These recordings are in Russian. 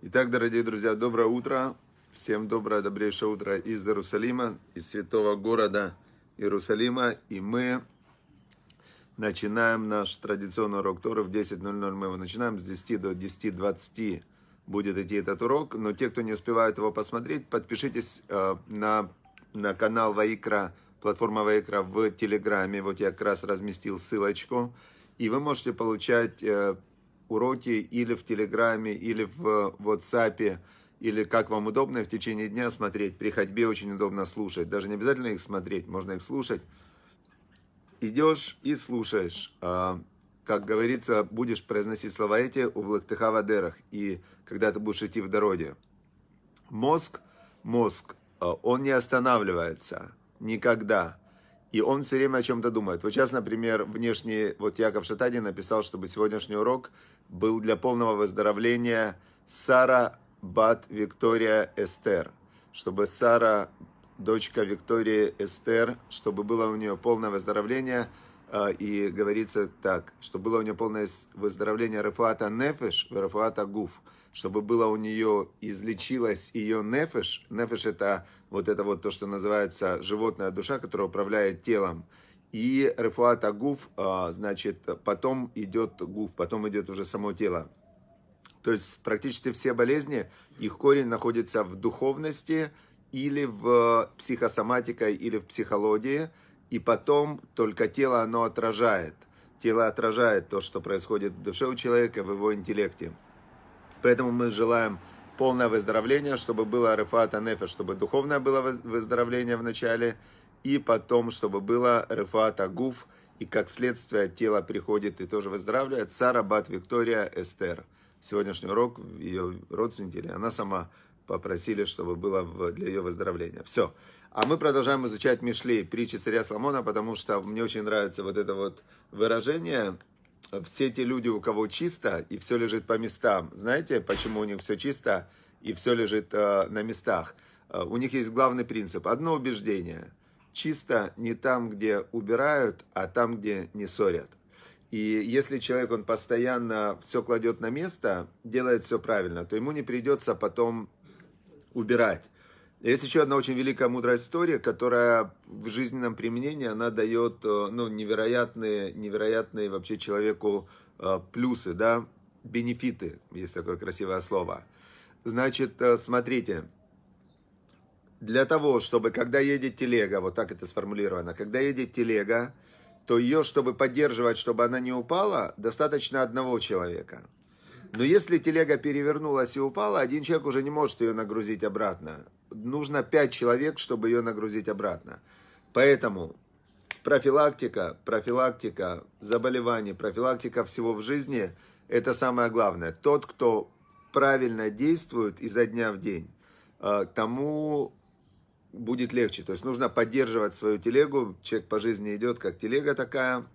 Итак, дорогие друзья, доброе утро. Всем доброе, добрейшее утро из Иерусалима, из святого города Иерусалима. И мы начинаем наш традиционный урок Торы в 10.00. Мы его начинаем с 10 до 10.20 будет идти этот урок. Но те, кто не успевает его посмотреть, подпишитесь э, на, на канал Ваикра, платформа Ваикра в Телеграме. Вот я как раз разместил ссылочку. И вы можете получать э, уроки или в Телеграме, или в WhatsApp, или как вам удобно в течение дня смотреть. При ходьбе очень удобно слушать. Даже не обязательно их смотреть, можно их слушать. Идешь и слушаешь. А, как говорится, будешь произносить слова эти у влактыха вадерах, и когда ты будешь идти в дороге. Мозг, мозг, а, он не останавливается никогда и он все время о чем-то думает. Вот сейчас, например, внешний, вот Яков Шатадин написал, чтобы сегодняшний урок был для полного выздоровления Сара Бат Виктория Эстер. Чтобы Сара, дочка Виктории Эстер, чтобы было у нее полное выздоровление, а, и говорится так, что было у нее полное выздоровление Рафуата Нефеш, Рафуата Гуф – чтобы было у нее, излечилась ее нефеш. Нефеш это вот это вот то, что называется животная душа, которая управляет телом. И рефуата гуф, а, значит, потом идет гуф, потом идет уже само тело. То есть практически все болезни, их корень находится в духовности или в психосоматике, или в психологии. И потом только тело оно отражает. Тело отражает то, что происходит в душе у человека, в его интеллекте. Поэтому мы желаем полное выздоровление, чтобы было рефата нефе, чтобы духовное было выздоровление в начале, и потом, чтобы было рефата гуф, и как следствие тело приходит и тоже выздоравливает. Сара Бат Виктория Эстер. Сегодняшний урок ее родственники, или она сама попросили, чтобы было для ее выздоровления. Все. А мы продолжаем изучать Мишлей, притчи царя Соломона, потому что мне очень нравится вот это вот выражение все те люди, у кого чисто и все лежит по местам, знаете, почему у них все чисто и все лежит э, на местах? Э, у них есть главный принцип, одно убеждение. Чисто не там, где убирают, а там, где не ссорят. И если человек, он постоянно все кладет на место, делает все правильно, то ему не придется потом убирать. Есть еще одна очень великая мудрая история, которая в жизненном применении, она дает э, ну, невероятные, невероятные вообще человеку э, плюсы, да, бенефиты, есть такое красивое слово. Значит, э, смотрите, для того, чтобы, когда едет телега, вот так это сформулировано, когда едет телега, то ее, чтобы поддерживать, чтобы она не упала, достаточно одного человека – но если телега перевернулась и упала, один человек уже не может ее нагрузить обратно. Нужно пять человек, чтобы ее нагрузить обратно. Поэтому профилактика, профилактика заболеваний, профилактика всего в жизни – это самое главное. Тот, кто правильно действует изо дня в день, э, тому будет легче. То есть нужно поддерживать свою телегу. Человек по жизни идет как телега такая.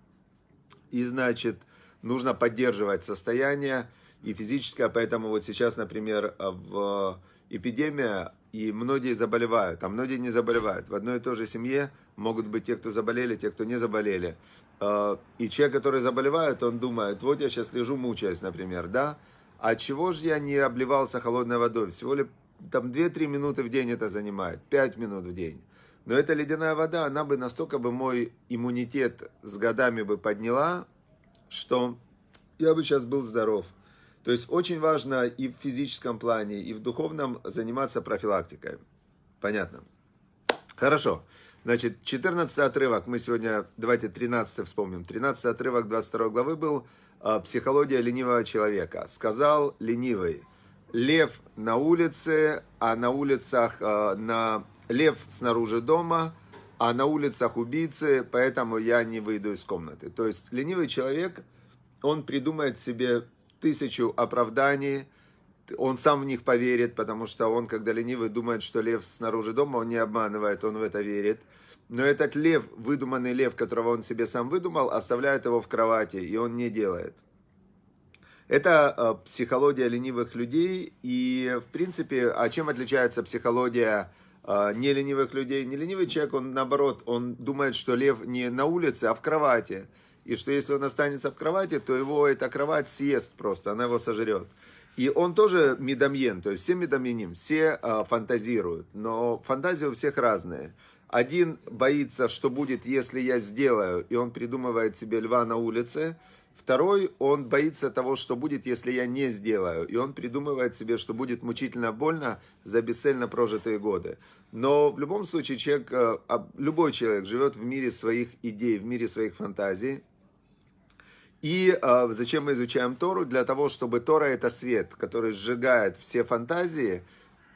И значит, нужно поддерживать состояние и физическая, поэтому вот сейчас, например, э, в э, эпидемия, и многие заболевают, а многие не заболевают. В одной и той же семье могут быть те, кто заболели, те, кто не заболели. Э, и человек, который заболевает, он думает, вот я сейчас лежу, мучаюсь, например, да? А чего же я не обливался холодной водой? Всего ли там 2-3 минуты в день это занимает, 5 минут в день. Но эта ледяная вода, она бы настолько бы мой иммунитет с годами бы подняла, что я бы сейчас был здоров. То есть очень важно и в физическом плане, и в духовном заниматься профилактикой. Понятно? Хорошо. Значит, 14 отрывок, мы сегодня, давайте 13 вспомним. 13 отрывок 22 главы был а, «Психология ленивого человека». Сказал ленивый, лев на улице, а на улицах, а, на лев снаружи дома, а на улицах убийцы, поэтому я не выйду из комнаты. То есть ленивый человек, он придумает себе тысячу оправданий, он сам в них поверит, потому что он, когда ленивый, думает, что лев снаружи дома, он не обманывает, он в это верит. Но этот лев, выдуманный лев, которого он себе сам выдумал, оставляет его в кровати, и он не делает. Это э, психология ленивых людей, и, в принципе, а чем отличается психология э, не ленивых людей? Не ленивый человек, он, наоборот, он думает, что лев не на улице, а в кровати и что если он останется в кровати, то его эта кровать съест просто, она его сожрет. И он тоже медамьен, то есть все медамьяним, все э, фантазируют, но фантазии у всех разные. Один боится, что будет, если я сделаю, и он придумывает себе льва на улице. Второй, он боится того, что будет, если я не сделаю, и он придумывает себе, что будет мучительно больно за бесцельно прожитые годы. Но в любом случае человек, а, любой человек живет в мире своих идей, в мире своих фантазий, и э, зачем мы изучаем Тору? Для того, чтобы Тора это свет, который сжигает все фантазии,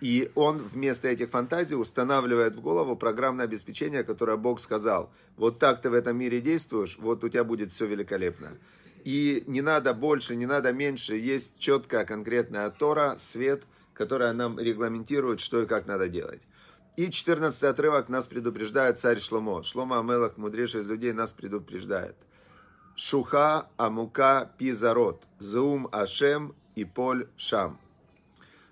и он вместо этих фантазий устанавливает в голову программное обеспечение, которое Бог сказал. Вот так ты в этом мире действуешь, вот у тебя будет все великолепно. И не надо больше, не надо меньше, есть четкая конкретная Тора, свет, которая нам регламентирует, что и как надо делать. И 14 отрывок нас предупреждает царь Шломо. Шломо Амелах, мудрейший из людей, нас предупреждает. Шуха Амука Пизарот, Зум Ашем и Поль Шам.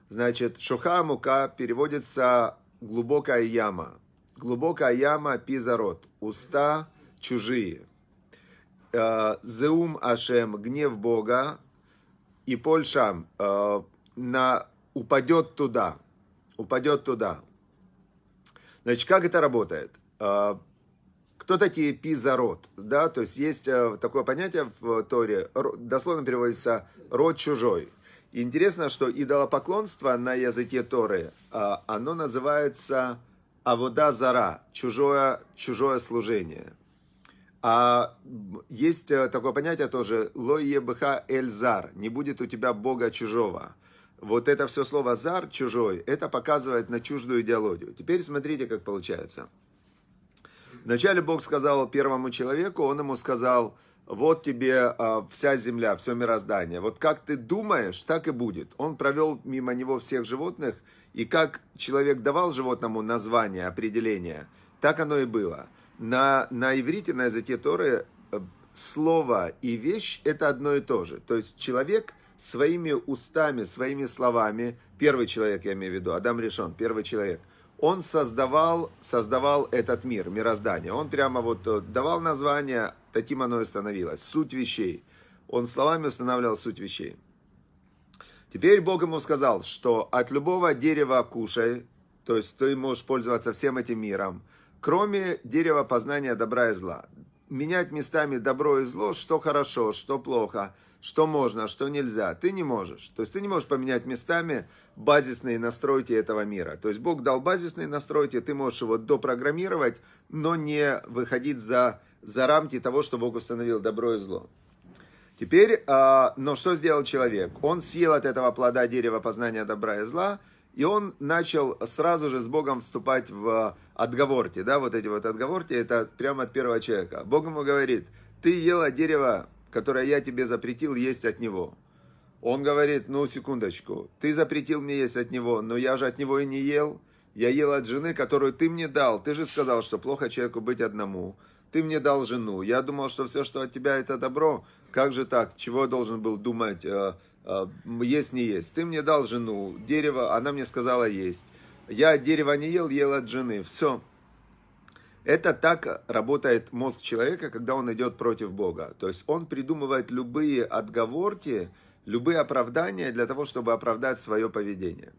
Значит, Шуха Амука переводится глубокая яма. Глубокая яма Пизарот, уста чужие. Э, Зеум Ашем, гнев Бога, и Поль Шам, э, на, упадет туда, упадет туда. Значит, как это работает? Э, кто такие пизарот, Да, то есть есть э, такое понятие в э, Торе, дословно переводится «род чужой». Интересно, что идолопоклонство на языке Торы, э, оно называется «авода зара» – чужое, чужое служение. А есть такое понятие тоже эль зар, – «не будет у тебя Бога чужого». Вот это все слово «зар» – «чужой» – это показывает на чуждую идеологию. Теперь смотрите, как получается – Вначале Бог сказал первому человеку, он ему сказал, вот тебе а, вся земля, все мироздание. Вот как ты думаешь, так и будет. Он провел мимо него всех животных, и как человек давал животному название, определение, так оно и было. На, на иврите, на языке Торы, э, слово и вещь – это одно и то же. То есть человек своими устами, своими словами, первый человек, я имею в виду, Адам решен, первый человек – он создавал, создавал этот мир, мироздание. Он прямо вот э, давал название, таким оно и становилось. Суть вещей. Он словами устанавливал суть вещей. Теперь Бог ему сказал, что от любого дерева кушай, то есть ты можешь пользоваться всем этим миром, кроме дерева познания добра и зла. Менять местами добро и зло, что хорошо, что плохо – что можно, а что нельзя. Ты не можешь. То есть ты не можешь поменять местами базисные настройки этого мира. То есть Бог дал базисные настройки, ты можешь его допрограммировать, но не выходить за, за рамки того, что Бог установил добро и зло. Теперь, э, но что сделал человек? Он съел от этого плода дерева познания добра и зла, и он начал сразу же с Богом вступать в отговорки, да, вот эти вот отговорки, это прямо от первого человека. Бог ему говорит, ты ела дерево которое я тебе запретил есть от него. Он говорит, ну, секундочку, ты запретил мне есть от него, но я же от него и не ел. Я ел от жены, которую ты мне дал. Ты же сказал, что плохо человеку быть одному. Ты мне дал жену. Я думал, что все, что от тебя, это добро. Как же так? Чего я должен был думать? Э, э, есть, не есть. Ты мне дал жену, дерево, она мне сказала есть. Я дерево не ел, ел от жены. Все. Это так работает мозг человека, когда он идет против Бога. То есть он придумывает любые отговорки, любые оправдания для того, чтобы оправдать свое поведение.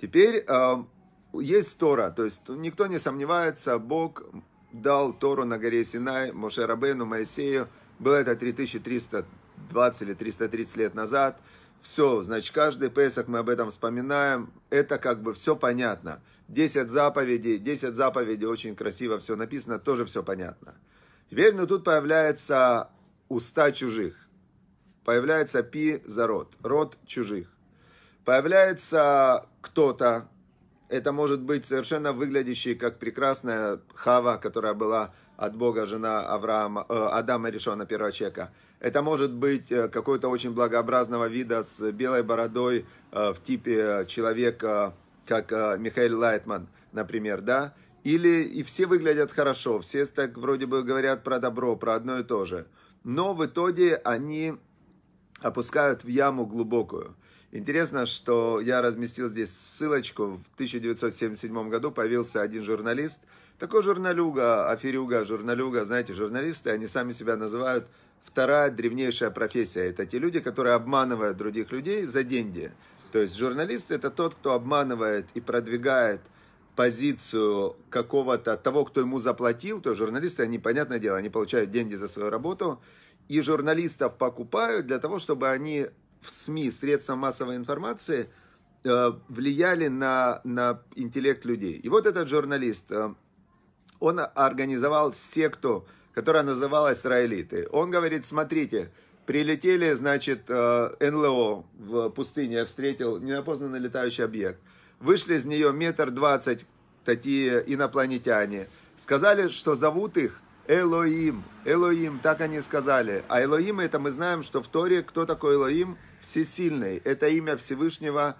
Теперь э, есть Тора, то есть никто не сомневается, Бог дал Тору на горе Синай, Моше Моисею, было это 3300 20 или 330 лет назад. Все, значит, каждый песок мы об этом вспоминаем. Это как бы все понятно. 10 заповедей, 10 заповедей, очень красиво все написано, тоже все понятно. Теперь, ну, тут появляется уста чужих. Появляется пи за рот, рот чужих. Появляется кто-то, это может быть совершенно выглядящий как прекрасная Хава, которая была от Бога жена Авраама, э, Адама Решена первого человека. Это может быть э, какой-то очень благообразного вида с белой бородой э, в типе э, человека, как Михаил Лайтман, например, да? Или и все выглядят хорошо, все так вроде бы говорят про добро, про одно и то же. Но в итоге они опускают в яму глубокую. Интересно, что я разместил здесь ссылочку. В 1977 году появился один журналист, такой журналюга, аферюга, журналюга, знаете, журналисты, они сами себя называют Вторая древнейшая профессия – это те люди, которые обманывают других людей за деньги. То есть журналист – это тот, кто обманывает и продвигает позицию какого-то, того, кто ему заплатил, то есть журналисты, они, понятное дело, они получают деньги за свою работу, и журналистов покупают для того, чтобы они в СМИ, средства массовой информации, э, влияли на, на интеллект людей. И вот этот журналист, э, он организовал секту которая называлась «Раэлиты». Он говорит, смотрите, прилетели, значит, э, НЛО в пустыне, я встретил неопознанный летающий объект. Вышли из нее метр двадцать такие инопланетяне. Сказали, что зовут их Элоим. Элоим, так они сказали. А Элоим, это мы знаем, что в Торе, кто такой Элоим? Всесильный. Это имя Всевышнего,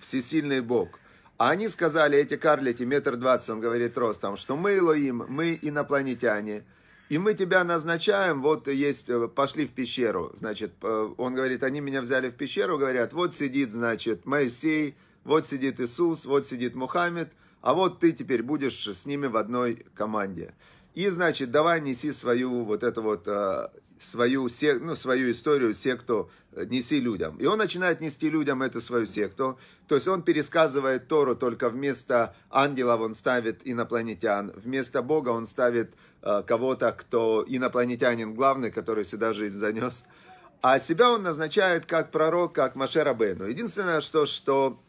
Всесильный Бог. А они сказали, эти карлики, метр двадцать, он говорит ростом, что мы Элоим, мы инопланетяне. И мы тебя назначаем, вот есть, э, пошли в пещеру. Значит, э, он говорит, они меня взяли в пещеру, говорят, вот сидит, значит, Моисей, вот сидит Иисус, вот сидит Мухаммед, а вот ты теперь будешь с ними в одной команде. И, значит, давай неси свою вот эту вот э, свою, ну, свою историю секту э, «Неси людям». И он начинает нести людям эту свою секту. То есть он пересказывает Тору, только вместо ангелов он ставит инопланетян, вместо Бога он ставит э, кого-то, кто инопланетянин главный, который сюда жизнь занес. А себя он назначает как пророк, как Машера Бену. Единственное, что, что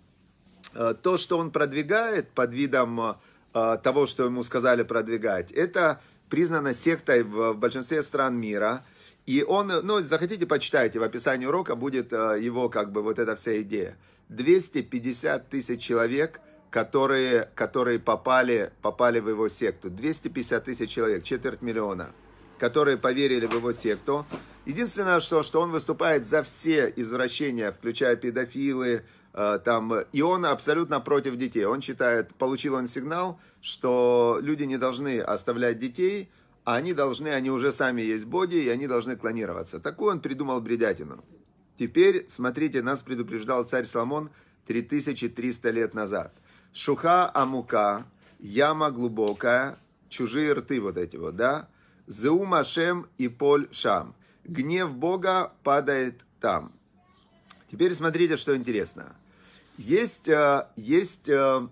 э, то, что он продвигает под видом того, что ему сказали продвигать, это признана сектой в большинстве стран мира – и он, ну, захотите, почитайте, в описании урока будет э, его, как бы, вот эта вся идея. 250 тысяч человек, которые, которые попали, попали в его секту. 250 тысяч человек, четверть миллиона, которые поверили в его секту. Единственное, что, что он выступает за все извращения, включая педофилы, э, там, и он абсолютно против детей. Он считает, получил он сигнал, что люди не должны оставлять детей – а они должны, они уже сами есть боди, и они должны клонироваться. Такую он придумал бредятину. Теперь, смотрите, нас предупреждал царь Соломон 3300 лет назад. Шуха амука, яма глубокая, чужие рты вот эти вот, да? Зеума шем и поль шам. Гнев Бога падает там. Теперь смотрите, что интересно. Есть, э, есть э,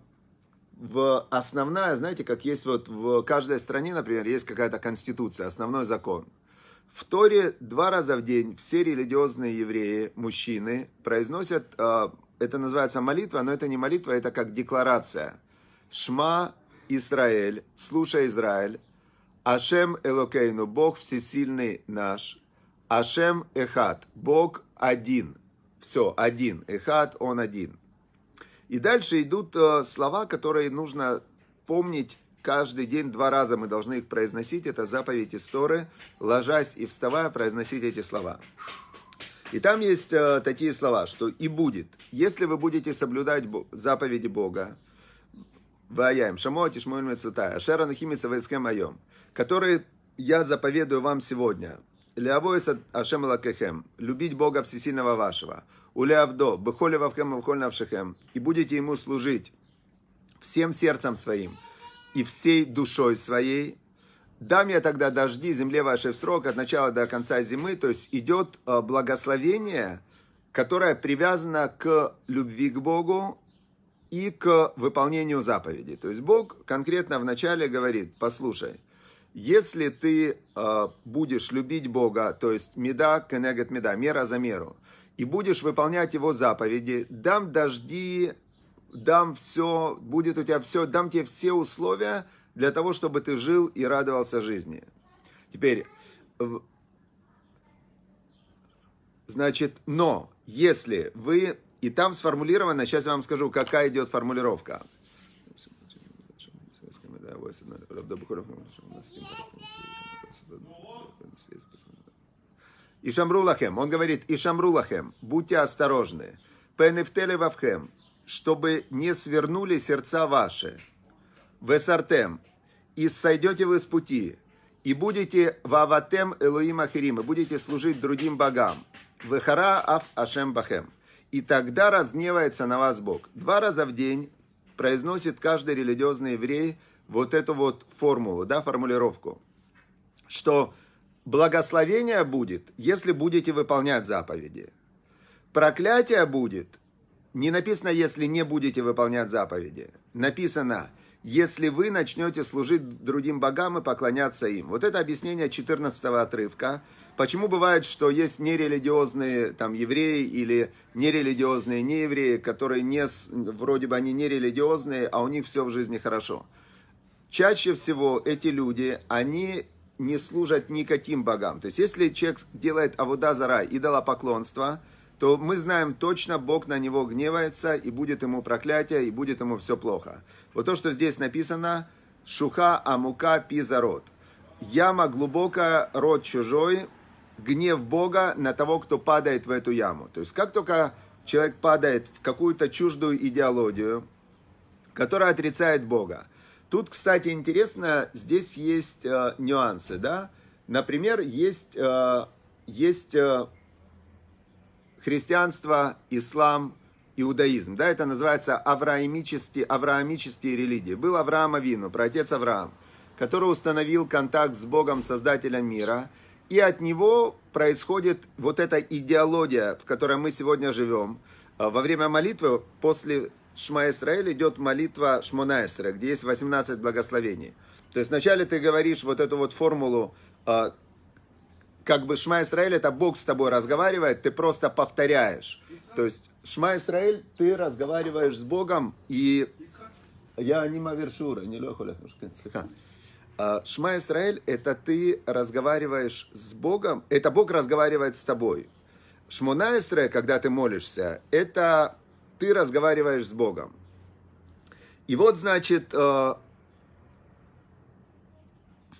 в основная, знаете, как есть вот в каждой стране, например, есть какая-то конституция, основной закон. В Торе два раза в день все религиозные евреи, мужчины, произносят, а, это называется молитва, но это не молитва, это как декларация. Шма Израиль, слушай Израиль, Ашем Элокейну, Бог всесильный наш, Ашем Эхат, Бог один. Все, один. Эхат, он один. И дальше идут э, слова, которые нужно помнить каждый день два раза. Мы должны их произносить. Это заповедь Исторы. Ложась и вставая, произносить эти слова. И там есть э, такие слова, что «и будет». Если вы будете соблюдать заповеди Бога, Ваяем, Шамо, Тишмуэль Мецутая, а, Шера Нахимица Вайскем моем, которые я заповедую вам сегодня. Леавоис Ашем Лакехем, любить Бога Всесильного вашего. Улявдо, бехоле вавхем вавхоль навшихем. И будете ему служить всем сердцем своим и всей душой своей. Дам я тогда дожди земле вашей в срок от начала до конца зимы. То есть идет э, благословение, которое привязано к любви к Богу и к выполнению заповедей. То есть Бог конкретно в начале говорит, послушай, если ты э, будешь любить Бога, то есть меда кенегет меда, мера за меру, и будешь выполнять Его заповеди, дам дожди, дам все, будет у тебя все, дам тебе все условия для того, чтобы ты жил и радовался жизни. Теперь, э, значит, но если вы, и там сформулировано, сейчас я вам скажу, какая идет формулировка – и Шамрулахем, он говорит, и Шамрулахем, будьте осторожны. Пенефтеле вавхем, чтобы не свернули сердца ваши. Весартем, и сойдете вы с пути, и будете ваватем Элоим Ахирим, и будете служить другим богам. Вехара аф Ашем Бахем. И тогда разгневается на вас Бог. Два раза в день произносит каждый религиозный еврей вот эту вот формулу, да, формулировку, что благословение будет, если будете выполнять заповеди. Проклятие будет, не написано, если не будете выполнять заповеди. Написано, если вы начнете служить другим богам и поклоняться им. Вот это объяснение 14 отрывка. Почему бывает, что есть нерелигиозные там евреи или нерелигиозные неевреи, которые не, вроде бы они нерелигиозные, а у них все в жизни хорошо чаще всего эти люди, они не служат никаким богам. То есть, если человек делает авуда зара, идолопоклонство, то мы знаем точно, Бог на него гневается, и будет ему проклятие, и будет ему все плохо. Вот то, что здесь написано, шуха амука пизарот. Яма глубокая, рот чужой, гнев Бога на того, кто падает в эту яму. То есть, как только человек падает в какую-то чуждую идеологию, которая отрицает Бога, Тут, кстати, интересно, здесь есть э, нюансы, да? Например, есть, э, есть э, христианство, ислам, иудаизм, да? Это называется авраамические, авраамические религии. Был Авраам Авину, протец Авраам, который установил контакт с Богом, Создателем мира, и от него происходит вот эта идеология, в которой мы сегодня живем. Э, во время молитвы, после Шма Исраэль идет молитва Шмона Исраэль, где есть 18 благословений. То есть вначале ты говоришь вот эту вот формулу, а, как бы Шма Исраэль, это Бог с тобой разговаривает, ты просто повторяешь. То есть Шма Исраэль, ты разговариваешь с Богом, и я не мавершура, не Лехуля, слегка. А, Шма Исраэль, это ты разговариваешь с Богом, это Бог разговаривает с тобой. Шмона Исраэль, когда ты молишься, это ты разговариваешь с Богом. И вот, значит, э, в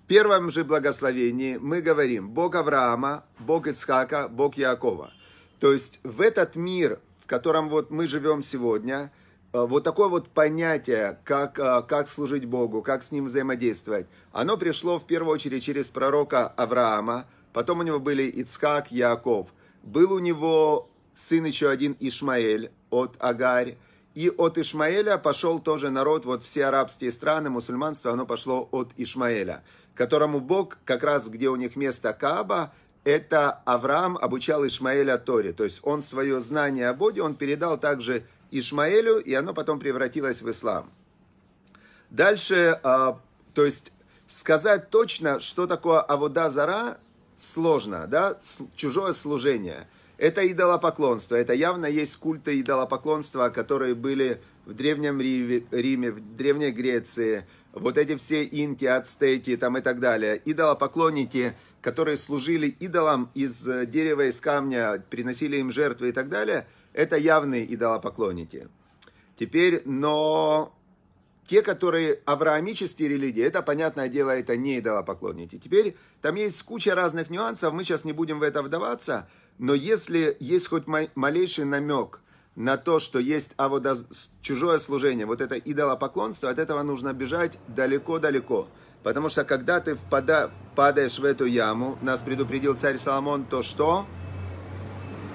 первом же благословении мы говорим Бог Авраама, Бог Ицхака, Бог Якова. То есть в этот мир, в котором вот мы живем сегодня, э, вот такое вот понятие, как, э, как служить Богу, как с Ним взаимодействовать, оно пришло в первую очередь через пророка Авраама, потом у него были Ицхак, Яков, был у него сын еще один Ишмаэль, от Агарь. И от Ишмаэля пошел тоже народ, вот все арабские страны, мусульманство, оно пошло от Ишмаэля, которому Бог, как раз где у них место Кааба, это Авраам обучал Ишмаэля Торе. То есть он свое знание о Боге, он передал также Ишмаэлю, и оно потом превратилось в ислам. Дальше, а, то есть сказать точно, что такое Авода Зара, сложно, да, чужое служение – это идолопоклонство. Это явно есть культы идолопоклонства, которые были в Древнем Риме, в Древней Греции. Вот эти все инки, ацтеки там и так далее. Идолопоклонники, которые служили идолам из э, дерева, из камня, приносили им жертвы и так далее. Это явные идолопоклонники. Теперь, но те, которые авраамические религии, это, понятное дело, это не идолопоклонники. Теперь там есть куча разных нюансов, мы сейчас не будем в это вдаваться, но если есть хоть малейший намек на то, что есть а вот чужое служение, вот это идолопоклонство, от этого нужно бежать далеко-далеко. Потому что когда ты впада, падаешь в эту яму, нас предупредил царь Соломон, то что?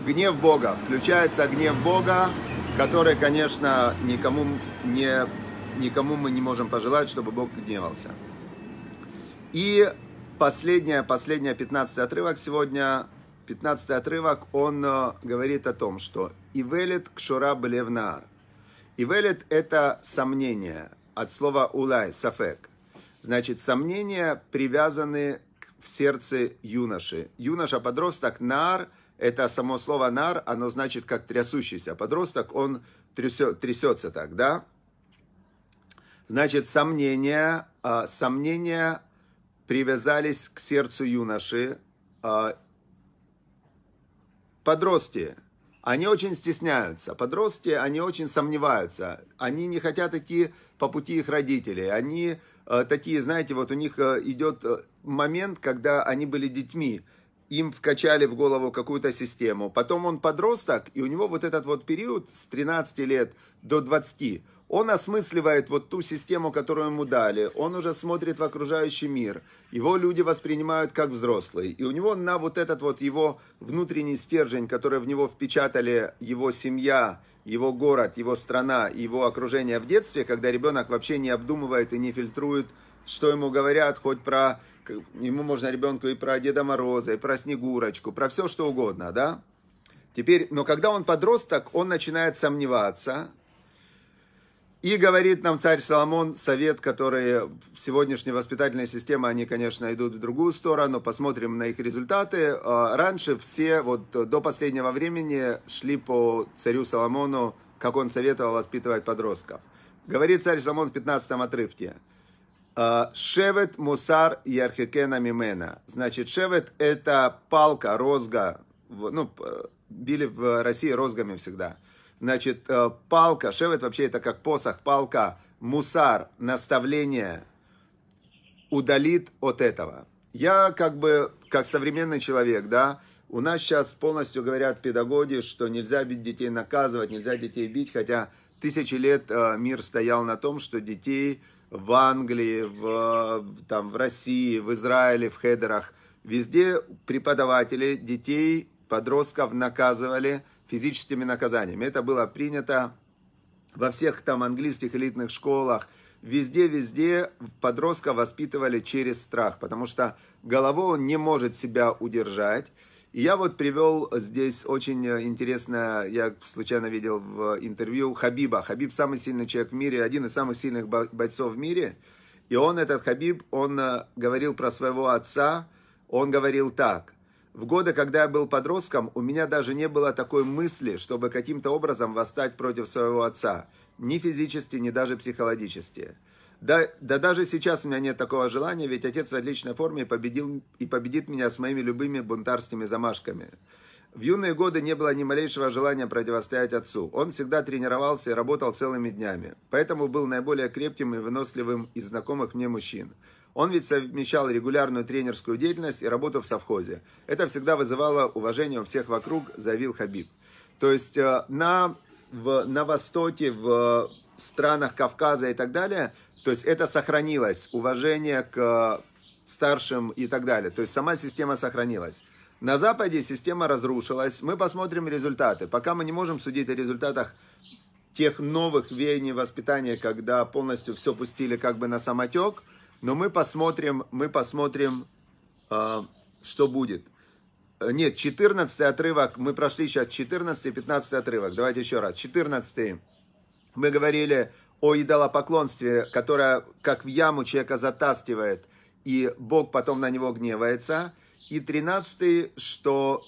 Гнев Бога. Включается гнев Бога, который, конечно, никому, не, никому мы не можем пожелать, чтобы Бог гневался. И последняя, последняя 15 отрывок сегодня 15 отрывок, он э, говорит о том, что ивелит кшура блевнар ивелит это сомнение, от слова «улай», «сафек». Значит, сомнения привязаны в сердце юноши. Юноша, подросток, нар, это само слово нар, оно значит как трясущийся. Подросток, он трясет, трясется так, да? Значит, сомнения, э, сомнения привязались к сердцу юноши, э, подростки, они очень стесняются. Подростки, они очень сомневаются. Они не хотят идти по пути их родителей. Они э, такие, знаете, вот у них э, идет э, момент, когда они были детьми. Им вкачали в голову какую-то систему. Потом он подросток, и у него вот этот вот период с 13 лет до 20 он осмысливает вот ту систему, которую ему дали. Он уже смотрит в окружающий мир. Его люди воспринимают как взрослые. И у него на вот этот вот его внутренний стержень, который в него впечатали его семья, его город, его страна, его окружение в детстве, когда ребенок вообще не обдумывает и не фильтрует, что ему говорят, хоть про... Ему можно ребенку и про Деда Мороза, и про Снегурочку, про все что угодно, да? Теперь, но когда он подросток, он начинает сомневаться, и говорит нам царь Соломон совет, который сегодняшняя воспитательная система, они, конечно, идут в другую сторону, посмотрим на их результаты. А, раньше все, вот до последнего времени, шли по царю Соломону, как он советовал воспитывать подростков. Говорит царь Соломон в 15 отрывке. А, шевет мусар ярхекена мимена. Значит, шевет это палка, розга. Ну, били в России розгами всегда. Значит, э, палка, шевет вообще это как посох, палка, мусар, наставление удалит от этого. Я как бы, как современный человек, да, у нас сейчас полностью говорят педагоги, что нельзя бить детей наказывать, нельзя детей бить, хотя тысячи лет э, мир стоял на том, что детей в Англии, в, там, в России, в Израиле, в Хедерах, везде преподаватели детей, подростков наказывали – физическими наказаниями. Это было принято во всех там английских элитных школах, везде-везде подростка воспитывали через страх, потому что головой он не может себя удержать. И я вот привел здесь очень интересное. я случайно видел в интервью Хабиба. Хабиб самый сильный человек в мире, один из самых сильных бойцов в мире. И он, этот Хабиб, он э, говорил про своего отца, он говорил так. В годы, когда я был подростком, у меня даже не было такой мысли, чтобы каким-то образом восстать против своего отца. Ни физически, ни даже психологически. Да, да даже сейчас у меня нет такого желания, ведь отец в отличной форме победил и победит меня с моими любыми бунтарскими замашками. В юные годы не было ни малейшего желания противостоять отцу. Он всегда тренировался и работал целыми днями. Поэтому был наиболее крепким и выносливым из знакомых мне мужчин. Он ведь совмещал регулярную тренерскую деятельность и работу в совхозе. Это всегда вызывало уважение у всех вокруг, заявил Хабиб. То есть э, на, в, на Востоке, в странах Кавказа и так далее, то есть это сохранилось, уважение к старшим и так далее. То есть сама система сохранилась. На Западе система разрушилась. Мы посмотрим результаты. Пока мы не можем судить о результатах тех новых веяний воспитания, когда полностью все пустили как бы на самотек – но мы посмотрим, мы посмотрим, а, что будет. Э, нет, 14 отрывок, мы прошли сейчас 14 и 15 отрывок. Давайте еще раз. 14 мы говорили о идолопоклонстве, которое как в яму человека затаскивает, и Бог потом на него гневается. И 13 что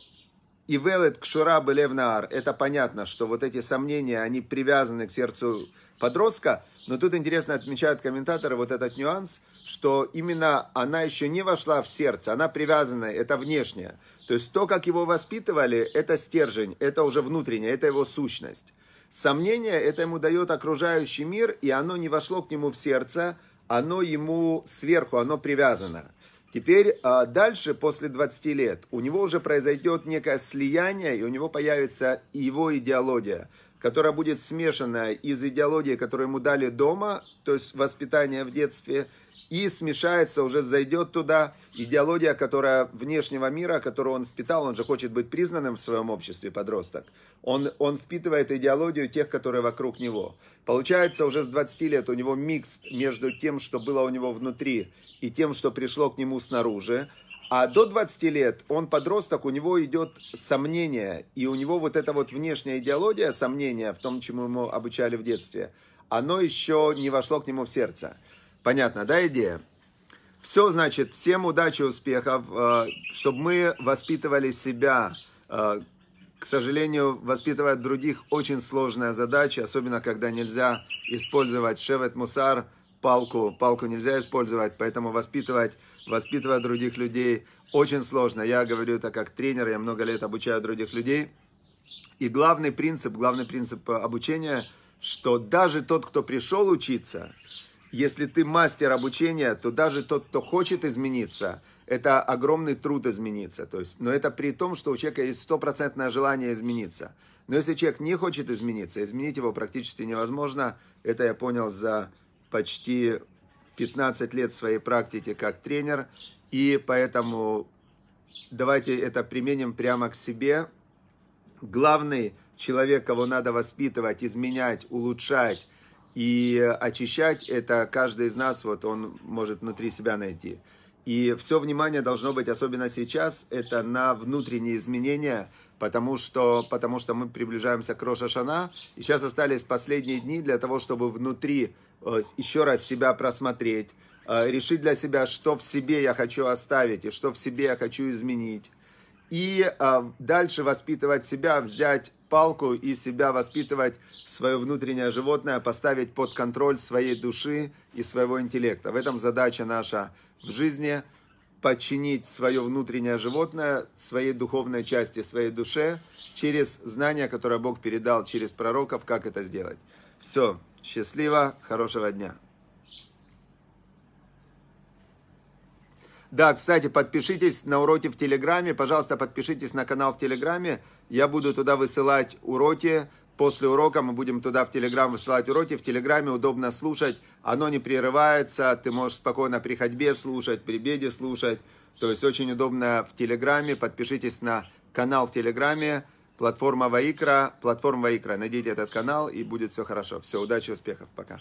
и велет кшура белевнаар. Это понятно, что вот эти сомнения, они привязаны к сердцу подростка. Но тут интересно отмечают комментаторы вот этот нюанс, что именно она еще не вошла в сердце, она привязана, это внешнее. То есть то, как его воспитывали, это стержень, это уже внутреннее, это его сущность. Сомнение это ему дает окружающий мир, и оно не вошло к нему в сердце, оно ему сверху, оно привязано. Теперь а, дальше, после 20 лет, у него уже произойдет некое слияние, и у него появится его идеология, которая будет смешанная из идеологии, которую ему дали дома, то есть воспитание в детстве – и смешается, уже зайдет туда идеология, которая внешнего мира, которую он впитал, он же хочет быть признанным в своем обществе, подросток. Он, он впитывает идеологию тех, которые вокруг него. Получается, уже с 20 лет у него микс между тем, что было у него внутри, и тем, что пришло к нему снаружи. А до 20 лет он подросток, у него идет сомнение, и у него вот эта вот внешняя идеология сомнение в том, чему ему обучали в детстве, оно еще не вошло к нему в сердце. Понятно, да, идея? Все, значит, всем удачи, успехов, э, чтобы мы воспитывали себя. Э, к сожалению, воспитывать других очень сложная задача, особенно когда нельзя использовать шевет мусар, палку. Палку нельзя использовать, поэтому воспитывать, воспитывать других людей очень сложно. Я говорю это как тренер, я много лет обучаю других людей. И главный принцип, главный принцип э, обучения, что даже тот, кто пришел учиться, если ты мастер обучения, то даже тот, кто хочет измениться, это огромный труд измениться. То есть, но это при том, что у человека есть стопроцентное желание измениться. Но если человек не хочет измениться, изменить его практически невозможно. Это я понял за почти 15 лет своей практики как тренер. И поэтому давайте это применим прямо к себе. Главный человек, кого надо воспитывать, изменять, улучшать, и очищать это каждый из нас, вот он может внутри себя найти. И все внимание должно быть, особенно сейчас, это на внутренние изменения, потому что, потому что мы приближаемся к Шана И сейчас остались последние дни для того, чтобы внутри э, еще раз себя просмотреть, э, решить для себя, что в себе я хочу оставить и что в себе я хочу изменить. И э, дальше воспитывать себя, взять палку и себя воспитывать, свое внутреннее животное поставить под контроль своей души и своего интеллекта. В этом задача наша в жизни – подчинить свое внутреннее животное своей духовной части, своей душе через знания, которые Бог передал через пророков, как это сделать. Все, счастливо, хорошего дня. Да, кстати, подпишитесь на уроки в Телеграме. Пожалуйста, подпишитесь на канал в Телеграме. Я буду туда высылать уроки. После урока мы будем туда в Телеграм высылать уроки. В Телеграме удобно слушать. Оно не прерывается. Ты можешь спокойно при ходьбе слушать, при беде слушать. То есть очень удобно в Телеграме. Подпишитесь на канал в Телеграме. Платформа Ваикра. Платформа Ваикра. Найдите этот канал и будет все хорошо. Все, удачи, успехов. Пока.